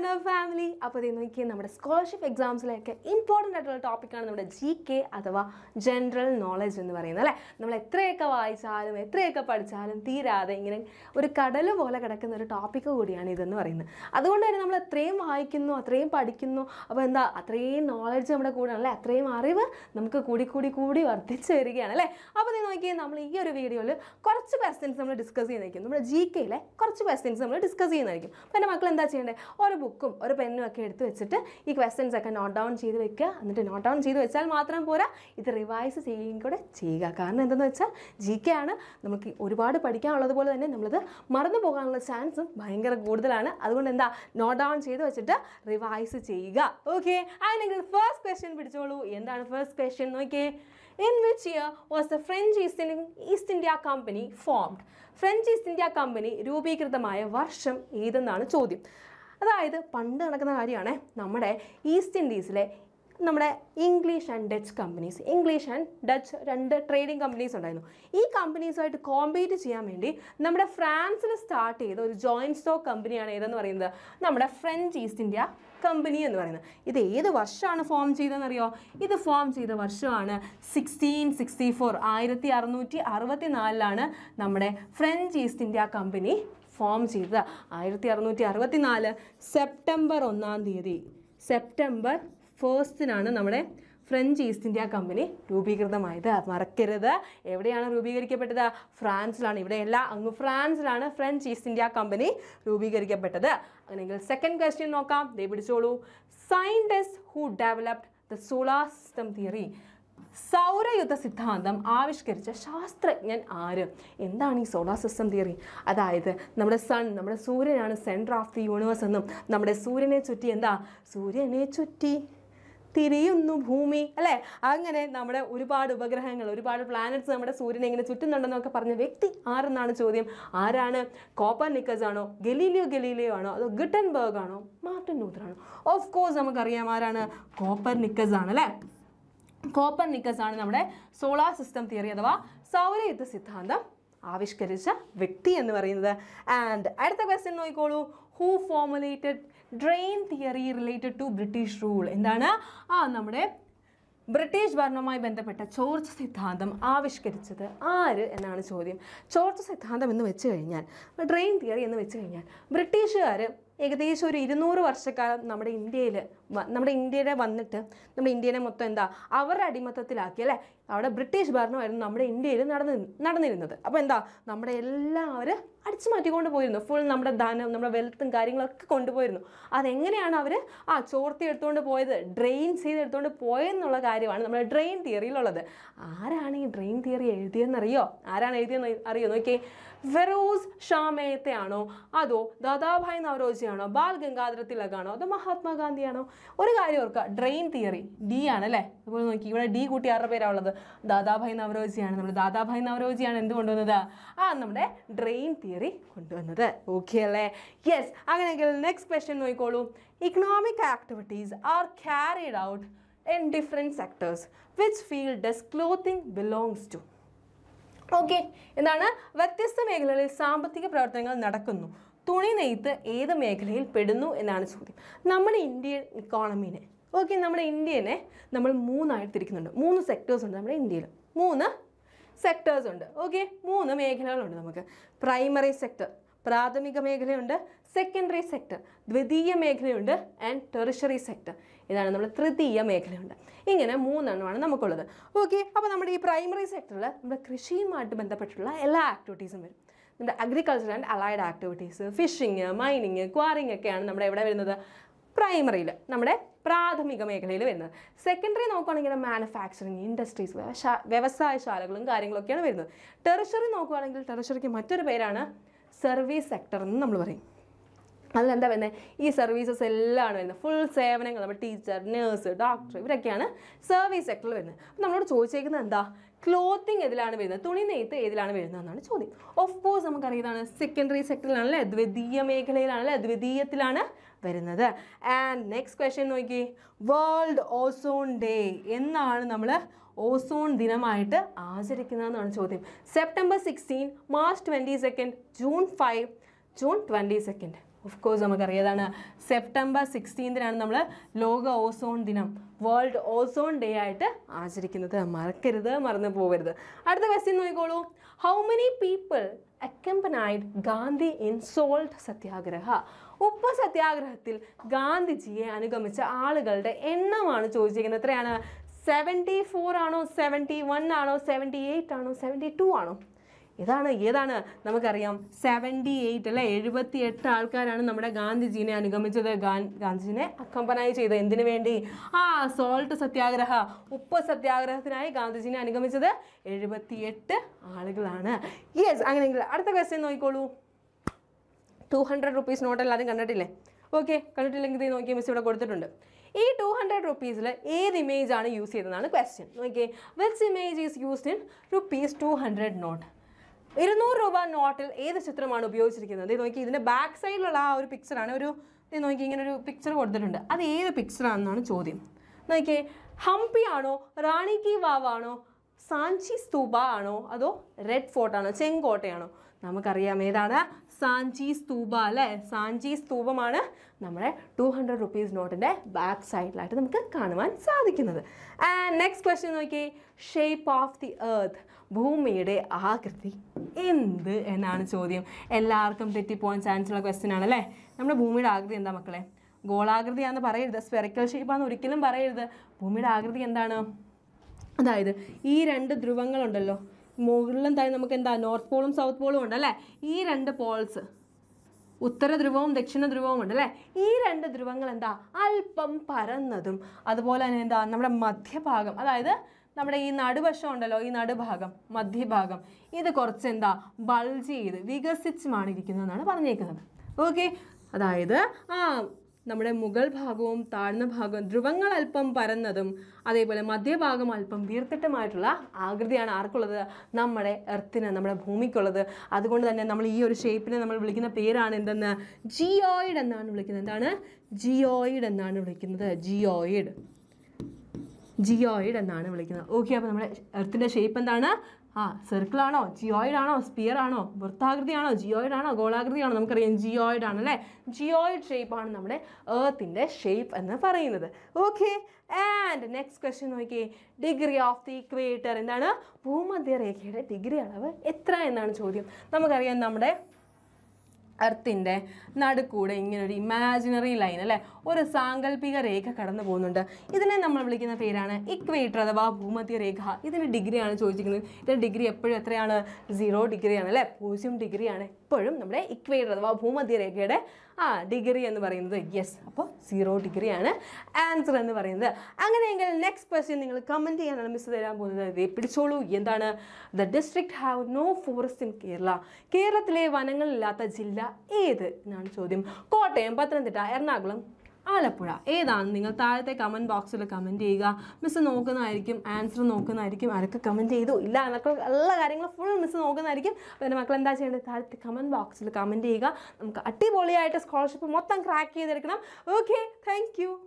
സുന family അപ്പോൾ ഇത് നോക്കിയാൽ നമ്മുടെ സ്കോളർഷിപ്പ് എക്സാംസിലൊക്കെ ഇമ്പോർട്ടൻ്റ് ആയിട്ടുള്ള ടോപ്പിക്കാണ് നമ്മുടെ ജി കെ അഥവാ ജനറൽ നോളജ് എന്ന് പറയുന്നത് അല്ലേ നമ്മൾ എത്രയൊക്കെ വായിച്ചാലും എത്രയൊക്കെ പഠിച്ചാലും തീരാതെ ഇങ്ങനെ ഒരു കടൽ പോലെ കിടക്കുന്ന ഒരു ടോപ്പിക്ക് കൂടിയാണ് ഇതെന്ന് പറയുന്നത് അതുകൊണ്ട് തന്നെ നമ്മൾ എത്രയും വായിക്കുന്നു അത്രയും പഠിക്കുന്നു അപ്പോൾ എന്താ അത്രയും നോളജ് നമ്മുടെ കൂടെ അല്ലേ അത്രയും അറിവ് നമുക്ക് കൂടി കൂടി കൂടി വർദ്ധിച്ചു വരികയാണ് അല്ലേ അപ്പോൾ ഇത് നോക്കിയാൽ നമ്മൾ ഈ ഒരു വീഡിയോയിൽ കുറച്ച് ക്വസ്റ്റ്യൻസ് നമ്മൾ ഡിസ്കസ് ചെയ്യുന്നതായിരിക്കും നമ്മുടെ ജി കെയിലെ കുറച്ച് ക്വസ്റ്റ്യൻസ് നമ്മൾ ഡിസ്കസ് ചെയ്യുന്നതായിരിക്കും അപ്പോൾ എൻ്റെ മക്കൾ എന്താ ചെയ്യേണ്ടത് ഒരു ബുക്കും ഒരു പെന്നും ഒക്കെ എടുത്ത് വെച്ചിട്ട് ഈ ക്വസ്റ്റ്യൻസ് ഒക്കെ നോട്ട് ഡൗൺ ചെയ്ത് വെക്കുക എന്നിട്ട് നോട്ട് ഡൗൺ ചെയ്ത് വെച്ചാൽ മാത്രം പോരാ ഇത് റിവൈസ് ചെയ്യുകയും കൂടെ ചെയ്യുക കാരണം എന്തെന്ന് വെച്ചാൽ ജി കെ ആണ് നമുക്ക് ഒരുപാട് പഠിക്കാനുള്ളത് പോലെ തന്നെ നമ്മളത് മറന്നു പോകാനുള്ള ചാൻസും ഭയങ്കര കൂടുതലാണ് അതുകൊണ്ട് എന്താ നോട്ട് ഡൗൺ ചെയ്ത് വെച്ചിട്ട് റിവൈസ് ചെയ്യുക ഓക്കെ അതിനെങ്കിൽ ഫസ്റ്റ് ക്വസ്റ്റ്യൻ പിടിച്ചോളൂ എന്താണ് ഫസ്റ്റ് ക്വസ്റ്റ്യൻ നോക്കിയേ in which year was the French East East India Company formed French East India Company രൂപീകൃതമായ വർഷം ഏതെന്നാണ് ചോദ്യം അതായത് പണ്ട് നടക്കുന്ന കാര്യമാണ് നമ്മുടെ ഈസ്റ്റ് ഇൻഡീസിലെ നമ്മുടെ English and Dutch companies English and Dutch രണ്ട് ട്രേഡിംഗ് കമ്പനീസ് ഉണ്ടായിരുന്നു ഈ കമ്പനീസുമായിട്ട് കോമ്പീറ്റ് ചെയ്യാൻ വേണ്ടി നമ്മുടെ ഫ്രാൻസിൽ സ്റ്റാർട്ട് ചെയ്ത ഒരു ജോയിൻറ്റ് സ്റ്റോക്ക് കമ്പനിയാണ് ഏതെന്ന് പറയുന്നത് നമ്മുടെ ഫ്രഞ്ച് ഈസ്റ്റ് ഇന്ത്യ കമ്പനി എന്ന് പറയുന്നത് ഇത് ഏത് വർഷമാണ് ഫോം ചെയ്തതെന്നറിയോ ഇത് ഫോം ചെയ്ത വർഷമാണ് സിക്സ്റ്റീൻ സിക്സ്റ്റി ഫോർ ആയിരത്തി അറുന്നൂറ്റി അറുപത്തി നാലിലാണ് നമ്മുടെ French East India Company form ചെയ്തത് ആയിരത്തി അറുന്നൂറ്റി അറുപത്തി നാല് സെപ്റ്റംബർ ഒന്നാം തീയതി സെപ്റ്റംബർ ഫേസ്റ്റിനാണ് നമ്മുടെ ഫ്രഞ്ച് ഈസ്റ്റ് ഇന്ത്യ കമ്പനി രൂപീകൃതമായത് മറക്കരുത് എവിടെയാണ് രൂപീകരിക്കപ്പെട്ടത് ഫ്രാൻസിലാണ് ഇവിടെയല്ല അങ്ങ് ഫ്രാൻസിലാണ് ഫ്രഞ്ച് ഈസ്റ്റ് ഇന്ത്യ കമ്പനി രൂപീകരിക്കപ്പെട്ടത് അങ്ങനെയെങ്കിൽ സെക്കൻഡ് ക്വസ്റ്റ്യൻ നോക്കാം ദേ പിടിച്ചോളൂ scientist who developed the solar system theory സൗരയുദ്ധ സിദ്ധാന്തം ആവിഷ്കരിച്ച ശാസ്ത്രജ്ഞൻ ആര് എന്താണ് ഈ സോളാർ സിസ്റ്റം തിയറി അതായത് നമ്മുടെ സൺ നമ്മുടെ സൂര്യനാണ് സെൻറ്റർ ഓഫ് ദി യൂണിവേഴ്സ് എന്നും നമ്മുടെ സൂര്യനെ ചുറ്റി എന്താ സൂര്യനെ ചുറ്റി തിരിയുന്നു ഭൂമി അല്ലേ അങ്ങനെ നമ്മുടെ ഒരുപാട് ഉപഗ്രഹങ്ങൾ ഒരുപാട് പ്ലാനറ്റ്സ് നമ്മുടെ സൂര്യനെ ഇങ്ങനെ ചുറ്റുന്നുണ്ടെന്നൊക്കെ പറഞ്ഞ വ്യക്തി ആരെന്നാണ് ചോദ്യം ആരാണ് കോപ്പർ നിക്കസ് ആണോ ഗലീലിയോ ഗലീലിയോ ആണോ അതോ ഗിട്ടൻബർഗ് ആണോ മാർട്ടിൻ ലൂത്തർ ആണോ ഓഫ് കോഴ്സ് നമുക്കറിയാം ആരാണ് കോപ്പർ നിക്കസ് ആണ് അല്ലേ കോപ്പർ ആണ് നമ്മുടെ സോളാർ സിസ്റ്റം തിയറി അഥവാ സൗരയുദ്ധ സിദ്ധാന്തം ആവിഷ്കരിച്ച വ്യക്തി എന്ന് പറയുന്നത് ആൻഡ് അടുത്ത ക്വസ്റ്റ്യൻ നോക്കിക്കോളൂ who formulated drain theory related to British rule എന്താണ് ആ നമ്മുടെ ബ്രിട്ടീഷ് ഭരണവുമായി ബന്ധപ്പെട്ട ചോർച്ച സിദ്ധാന്തം ആവിഷ്കരിച്ചത് ആര് എന്നാണ് ചോദ്യം ചോർച്ച സിദ്ധാന്തം എന്ന് വെച്ച് കഴിഞ്ഞാൽ ഡ്രെയിൻ തിയറി എന്ന് വെച്ച് കഴിഞ്ഞാൽ ബ്രിട്ടീഷുകാർ ഏകദേശം ഒരു ഇരുന്നൂറ് വർഷക്കാലം നമ്മുടെ ഇന്ത്യയിൽ നമ്മുടെ ഇന്ത്യയുടെ വന്നിട്ട് നമ്മുടെ ഇന്ത്യനെ മൊത്തം എന്താ അവരുടെ അടിമത്തത്തിലാക്കി അല്ലേ അവിടെ ബ്രിട്ടീഷ് ഭരണമായിരുന്നു നമ്മുടെ ഇന്ത്യയിൽ നടന്നി നടന്നിരുന്നത് അപ്പോൾ എന്താ നമ്മുടെ എല്ലാവരും അടിച്ചു മാറ്റിക്കൊണ്ട് പോയിരുന്നു ഫുൾ നമ്മുടെ ധനം നമ്മുടെ വെൽത്തും കാര്യങ്ങളൊക്കെ കൊണ്ടുപോയിരുന്നു അതെങ്ങനെയാണ് അവർ ആ ചോർത്തി എടുത്തുകൊണ്ട് പോയത് ഡ്രെയിൻ ചെയ്ത് എടുത്തുകൊണ്ട് പോയെന്നുള്ള കാര്യമാണ് നമ്മുടെ ഡ്രെയിൻ തിയറിയിലുള്ളത് ആരാണ് ഈ ഡ്രെയിൻ തിയറി എഴുതിയെന്നറിയോ ആരാണ് എഴുതിയെന്ന് അറിയോ നോക്കി ഫെറോസ് ഷാമേത്തെ അതോ ദാദാഭായ് നവറോജിയാണോ ബാൽ ഗംഗാധര തിലകാണോ അതോ മഹാത്മാഗാന്ധിയാണോ ഒരു കാര്യം ഓർക്കുക ഡ്രെയിൻ തിയറി ഡി ആണ് അല്ലേ അപ്പോൾ നോക്കി ഇവിടെ ഡി കൂട്ടി ആരുടെ പേരാണ് ഉള്ളത് ദാദാഭായ് നവരോജിയാണ് നമ്മുടെ ദാദാഭായ് നവരോജിയാണ് എന്ത് കൊണ്ടുവന്നത് ആ നമ്മുടെ ഡ്രെയിൻ തിയറി കൊണ്ടുവന്നത് ഓക്കെ അല്ലേ യെസ് അങ്ങനെയെങ്കിൽ നെക്സ്റ്റ് ക്വസ്റ്റ്യൻ നോക്കിക്കോളൂ economic activities are carried out in different sectors which field does clothing belongs to okay എന്താണ് വ്യത്യസ്ത മേഖലകളിൽ സാമ്പത്തിക പ്രവർത്തനങ്ങൾ നടക്കുന്നു തുണി നെയ്ത്ത് ഏത് മേഖലയിൽ പെടുന്നു എന്നാണ് ചോദ്യം നമ്മുടെ ഇന്ത്യൻ ഇക്കോണമീനെ ഓക്കെ നമ്മുടെ ഇന്ത്യനെ നമ്മൾ മൂന്നായിട്ട് തിരിക്കുന്നുണ്ട് മൂന്ന് സെക്ടേഴ്സ് ഉണ്ട് നമ്മുടെ ഇന്ത്യയിൽ മൂന്ന് സെക്ടേഴ്സ് ഉണ്ട് ഓക്കെ മൂന്ന് മേഖലകളുണ്ട് നമുക്ക് പ്രൈമറി സെക്ടർ പ്രാഥമിക മേഖലയുണ്ട് സെക്കൻഡറി സെക്ടർ ദ്വിതീയ മേഖലയുണ്ട് ആൻഡ് ടെറിഷറി സെക്ടർ ഇതാണ് നമ്മുടെ തൃതീയ മേഖലയുണ്ട് ഇങ്ങനെ മൂന്നെണ്ണമാണ് നമുക്കുള്ളത് ഓക്കെ അപ്പോൾ നമ്മുടെ ഈ പ്രൈമറി സെക്ടറിൽ നമ്മുടെ കൃഷിയുമായിട്ട് ബന്ധപ്പെട്ടുള്ള എല്ലാ ആക്ടിവിറ്റീസും വരും നമ്മുടെ agriculture and allied activities fishing mining quarrying ഒക്കെയാണ് നമ്മുടെ എവിടെ വരുന്നത് പ്രൈമറിയിൽ നമ്മുടെ പ്രാഥമിക മേഖലയിൽ വരുന്നത് സെക്കൻഡറി നോക്കുകയാണെങ്കിൽ മാനുഫാക്ചറിങ് ഇൻഡസ്ട്രീസ് വ്യവസായശാലകളും കാര്യങ്ങളൊക്കെയാണ് വരുന്നത് ടെറിഷറി നോക്കുകയാണെങ്കിൽ ടെറിഷറിക്ക് മറ്റൊരു പേരാണ് സർവീസ് സെക്ടർ എന്ന് നമ്മൾ പറയും അതിലെന്താ വരുന്നത് ഈ സർവീസസ് എല്ലാമാണ് വരുന്നത് ഫുൾ സേവനങ്ങൾ നമ്മൾ ടീച്ചർ നേഴ്സ് ഡോക്ടർ ഇവരൊക്കെയാണ് സർവീസ് സെക്ടറിൽ വരുന്നത് അപ്പോൾ നമ്മളോട് ചോദിച്ചേക്കുന്നത് എന്താ ക്ലോത്തിങ് ഏതിലാണ് വരുന്നത് തുണി നെയ്ത്ത് ഏതിലാണ് വരുന്നത് എന്നാണ് ചോദ്യം ഓഫ് കോഴ്സ് നമുക്കറിയതാണ് സെക്കൻഡറി സെക്ടറിലാണല്ലേ ദ്വിതീയ മേഖലയിലാണല്ലേ ദ്വിതീയത്തിലാണ് വരുന്നത് ആൻഡ് നെക്സ്റ്റ് ക്വസ്റ്റ്യൻ നോക്കി വേൾഡ് ഓസോൺ ഡേ എന്നാണ് നമ്മൾ ഓസോൺ ദിനമായിട്ട് ആചരിക്കുന്നതെന്നാണ് ചോദ്യം September sixteen March twenty second June five June twenty second of course നമുക്കറിയാം സെപ്റ്റംബർ സിക്സ്റ്റീൻത്തിനാണ് നമ്മൾ ലോക ഓസോൺ ദിനം വേൾഡ് ഓസോൺ ഡേ ആയിട്ട് ആചരിക്കുന്നത് മറക്കരുത് മറന്നു പോകരുത് അടുത്ത ക്വസ്റ്റ്യൻ നോക്കിക്കോളൂ how many people accompanied Gandhi in salt satyagraha ഉപ്പ് സത്യാഗ്രഹത്തിൽ ഗാന്ധിജിയെ അനുഗമിച്ച ആളുകളുടെ എണ്ണമാണ് ചോദിച്ചിരിക്കുന്നത് എത്രയാണ് സെവൻറ്റി ഫോർ ആണോ സെവൻറ്റി വൺ ആണോ സെവൻറ്റി എയ്റ്റ് ആണോ സെവൻറ്റി ടു ആണോ ഇതാണ് ഏതാണ് നമുക്കറിയാം സെവൻറ്റി എയ്റ്റ് അല്ലെ എഴുപത്തി എട്ട് ആൾക്കാരാണ് നമ്മുടെ ഗാന്ധിജീനെ അനുഗമിച്ചത് ഗാന്ധിജിനെ അക്കമ്പനായി ചെയ്തത് എന്തിനു വേണ്ടി ആ സോൾട്ട് സത്യാഗ്രഹ ഉപ്പ് സത്യാഗ്രഹത്തിനായി ഗാന്ധിജിനെ അനുഗമിച്ചത് എഴുപത്തി എട്ട് ആളുകളാണ് യെസ് അങ്ങനെയെങ്കിൽ അടുത്ത ക്വസ്റ്റ്യൻ നോക്കിക്കോളൂ ടു ഹൺഡ്രഡ് റുപ്പീസ് നോട്ട് എല്ലാവരും കണ്ടിട്ടില്ലേ ഓക്കെ കണ്ടിട്ടില്ലെങ്കിൽ ഇത് നോക്കി മിസ് ഇവിടെ കൊടുത്തിട്ടുണ്ട് ഈ ടു ഹൺഡ്രഡ് റുപ്പീസിൽ ഏത് ഇമേജ് ആണ് യൂസ് ചെയ്തതെന്നാണ് question okay which image is used in rupees two hundred note ഇരുന്നൂറ് രൂപ നോട്ടിൽ ഏത് ചിത്രമാണ് ഉപയോഗിച്ചിരിക്കുന്നത് നോക്കി ഇതിൻ്റെ ബാക്ക് സൈഡിലുള്ള ആ ഒരു പിക്ചറാണ് ഒരു നോക്കി ഇങ്ങനെ ഒരു പിക്ചർ കൊടുത്തിട്ടുണ്ട് അത് ഏത് പിക്ചറാണെന്നാണ് ചോദ്യം നോക്കിയേ ഹംപി ആണോ റാണി കി വാവ് ആണോ സാഞ്ചി സ്തൂപ ആണോ അതോ റെഡ് ഫോർട്ടാണോ ചെങ്കോട്ടയാണോ നമുക്കറിയാം ഏതാണ് സാഞ്ചി സ്തൂപ അല്ലേ സാഞ്ചി സ്തൂപമാണ് നമ്മുടെ ടു ഹൺഡ്രഡ് റുപ്പീസ് നോട്ടിൻ്റെ ബാക്ക് സൈഡിലായിട്ട് നമുക്ക് കാണുവാൻ സാധിക്കുന്നത് ആൻഡ് നെക്സ്റ്റ് ക്വസ്റ്റ്യൻ നോക്കി ഷേപ്പ് ഓഫ് ദി ഏർത്ത് ഭൂമിയുടെ ആകൃതി എന്ത് എന്നാണ് ചോദ്യം എല്ലാവർക്കും തെറ്റിപ്പോകാൻ ചാൻസ് ഉള്ള ക്വസ്റ്റ്യൻ ആണല്ലേ നമ്മുടെ ഭൂമിയുടെ ആകൃതി എന്താ മക്കളെ ഗോളാകൃതിയാണെന്ന് പറയരുത് സ്പെറിക്കൽ ഷേപ്പാണെന്ന് ഒരിക്കലും പറയരുത് ഭൂമിയുടെ ആകൃതി എന്താണ് അതായത് ഈ രണ്ട് ധ്രുവങ്ങളുണ്ടല്ലോ മുകളിലും തന്നെ നമുക്ക് എന്താ നോർത്ത് പോളും സൗത്ത് പോളും ഉണ്ട് അല്ലേ ഈ രണ്ട് പോൾസ് ഉത്തര ധ്രുവവും ദക്ഷിണ ധ്രുവവും ഉണ്ട് അല്ലേ ഈ രണ്ട് ധ്രുവങ്ങൾ എന്താ അല്പം പരന്നതും അതുപോലെ തന്നെ എന്താ നമ്മുടെ മധ്യഭാഗം അതായത് നമ്മുടെ ഈ നടുവശം ഉണ്ടല്ലോ ഈ നടുഭാഗം മധ്യഭാഗം ഇത് കുറച്ച് എന്താ ബൾജ് ചെയ്ത് വികസിച്ചുമാണ് എന്നാണ് പറഞ്ഞേക്കുന്നത് ഓക്കെ അതായത് ആ നമ്മുടെ മുഗൾ ഭാഗവും താഴ്ന്ന ഭാഗവും ധ്രുവങ്ങൾ അല്പം പരന്നതും അതേപോലെ മധ്യഭാഗം അല്പം വീർത്തിട്ടുമായിട്ടുള്ള ആകൃതിയാണ് ആർക്കുള്ളത് നമ്മുടെ എർത്തിന് നമ്മുടെ ഭൂമിക്കുള്ളത് അതുകൊണ്ട് തന്നെ നമ്മൾ ഈ ഒരു ഷേപ്പിനെ നമ്മൾ വിളിക്കുന്ന പേരാണ് എന്തെന്ന് ജിയോയിഡ് എന്നാണ് വിളിക്കുന്നത് എന്താണ് ജിയോയിഡ് എന്നാണ് വിളിക്കുന്നത് ജിയോയിഡ് ജിയോയിഡ് എന്നാണ് വിളിക്കുന്നത് ഓക്കെ അപ്പോൾ നമ്മുടെ എർത്തിൻ്റെ ഷേപ്പ് എന്താണ് ആ സർക്കിളാണോ ജിയോയിഡാണോ സ്പിയറാണോ വൃത്താകൃതിയാണോ ജിയോയിഡാണോ ഗോളാകൃതിയാണോ നമുക്കറിയാം ജിയോയിഡാണ് അല്ലേ ജിയോയിഡ് ഷേപ്പാണ് നമ്മുടെ ഏർത്തിൻ്റെ ഷേപ്പ് എന്ന് പറയുന്നത് ഓക്കെ ആൻഡ് നെക്സ്റ്റ് ക്വസ്റ്റ്യൻ നോക്കിയേ ഡിഗ്രി ഓഫ് ദി ഇക്വേറ്റർ എന്താണ് ഭൂമധ്യരേഖയുടെ ഡിഗ്രി അളവ് എത്ര എന്നാണ് ചോദ്യം നമുക്കറിയാം നമ്മുടെ എർത്തിൻ്റെ നടുക്കൂടെ ഇങ്ങനെ ഒരു ഇമാജിനറി ലൈൻ അല്ലേ ഒരു സാങ്കല്പിക രേഖ കടന്നു പോകുന്നുണ്ട് ഇതിനെ നമ്മൾ വിളിക്കുന്ന പേരാണ് ഇക്വേറ്റർ അഥവാ ഭൂമധ്യ രേഖ ഇതിൻ്റെ ഡിഗ്രിയാണ് ചോദിച്ചിരിക്കുന്നത് ഇതിൻ്റെ ഡിഗ്രി എപ്പോഴും എത്രയാണ് സീറോ ഡിഗ്രിയാണ് അല്ലേ പൂജ്യം ഡിഗ്രിയാണ് എപ്പോഴും നമ്മുടെ ഇക്വേറ്റർ അഥവാ ഭൂമധ്യ രേഖയുടെ ആ ഡിഗ്രി എന്ന് പറയുന്നത് യെസ് അപ്പോൾ സീറോ ഡിഗ്രിയാണ് ആൻസർ എന്ന് പറയുന്നത് അങ്ങനെയെങ്കിൽ നെക്സ്റ്റ് ക്വസ്റ്റ്യൻ നിങ്ങൾ കമൻറ്റ് ചെയ്യാനാണ് മിസ് തരാൻ പോകുന്നത് പിടിച്ചോളൂ എന്താണ് the district have no forest in Kerala കേരളത്തിലെ വനങ്ങളില്ലാത്ത ജില്ല ഏത് എന്നാണ് ചോദ്യം കോട്ടയം പത്തനംതിട്ട എറണാകുളം ആലപ്പുഴ ഏതാണ് നിങ്ങൾ താഴത്തെ കമൻറ്റ് ബോക്സിൽ കമൻറ്റ് ചെയ്യുക മിസ് നോക്കുന്നതായിരിക്കും ആൻസർ നോക്കുന്നതായിരിക്കും ആരൊക്കെ കമൻറ്റ് ചെയ്തു ഇല്ല എന്നൊക്കെ എല്ലാ കാര്യങ്ങളും ഫുൾ മിസ് നോക്കുന്നതായിരിക്കും അപ്പോൾ എൻ്റെ മക്കൾ എന്താ ചെയ്യേണ്ടത് താഴത്തെ കമൻറ്റ് ബോക്സിൽ കമൻറ്റ് ചെയ്യുക നമുക്ക് അടിപൊളിയായിട്ട് സ്കോളർഷിപ്പ് മൊത്തം ക്രാക്ക് ചെയ്തെടുക്കണം ഓക്കെ താങ്ക്